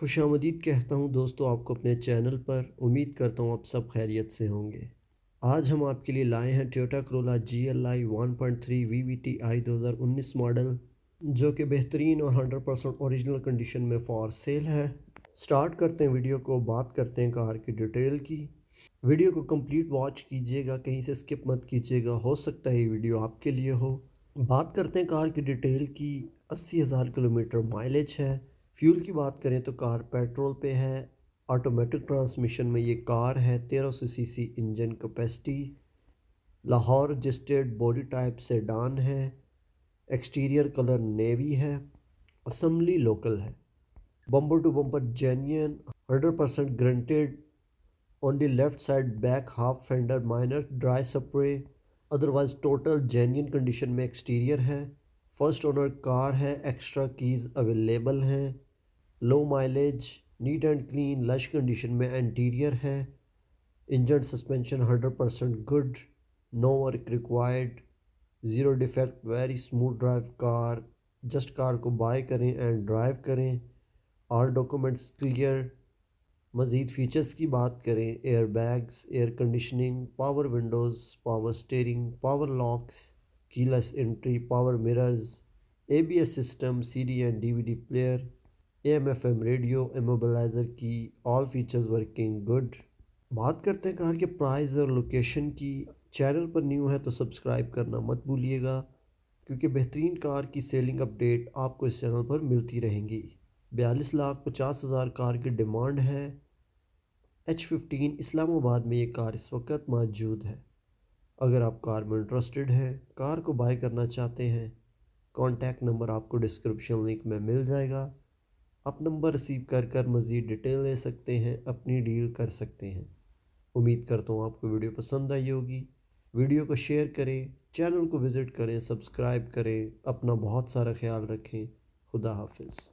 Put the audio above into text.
खुश आमदीद कहता हूँ दोस्तों आपको अपने चैनल पर उम्मीद करता हूँ आप सब खैरियत से होंगे आज हम आपके लिए लाए हैं Toyota Corolla G L I one point three V V T I दो हज़ार उन्नीस मॉडल जो कि बेहतरीन और हंड्रेड परसेंट औरिजिनल कंडीशन में फॉर सेल है स्टार्ट करते हैं वीडियो को बात करते हैं कार की डिटेल की वीडियो को कम्प्लीट वॉच कीजिएगा कहीं से स्किप मत कीजिएगा हो सकता है ये वीडियो आपके लिए हो बात करते हैं कार की डिटेल की अस्सी हज़ार किलोमीटर माइलेज है फ्यूल की बात करें तो कार पेट्रोल पे है ऑटोमेटिक ट्रांसमिशन में ये कार है तेरह सौ C C engine capacity Lahore registered body type sedan है एक्सटीरियर कलर नेवी है असम्बली लोकल है bumper to bumper genuine hundred percent guaranteed on the left side back half fender minor dry spray otherwise total genuine condition में exterior है first owner car है extra keys available हैं low mileage neat and clean lush condition में interior है engine suspension hundred percent good no work required zero defect very smooth drive car just car को buy करें and drive करें और documents clear मज़ीद features की बात करें air bags air conditioning power windows power steering power locks keyless entry power mirrors ABS system CD and DVD player M radio immobiliser key all features working good बात करते हैं car के price और location की channel पर new है तो subscribe करना मत भूलिएगा क्योंकि बेहतरीन कार की सेलिंग अपडेट आपको इस चैनल पर मिलती रहेंगी बयालीस लाख पचास हज़ार कार की डिमांड है एच फिफ्टीन इस्लामाबाद में ये कार इस वक्त मौजूद है अगर आप कार में इंटरेस्टेड हैं कार को बाय करना चाहते हैं कॉन्टैक्ट नंबर आपको डिस्क्रिप्शन लिंक में मिल जाएगा आप नंबर रिसीव कर कर मज़ीद डिटेल ले सकते हैं अपनी डील कर सकते हैं उम्मीद करता हूँ आपको वीडियो पसंद आई होगी वीडियो को शेयर करें चैनल को विज़िट करें सब्सक्राइब करें अपना बहुत सारा ख्याल रखें खुदा हाफिज़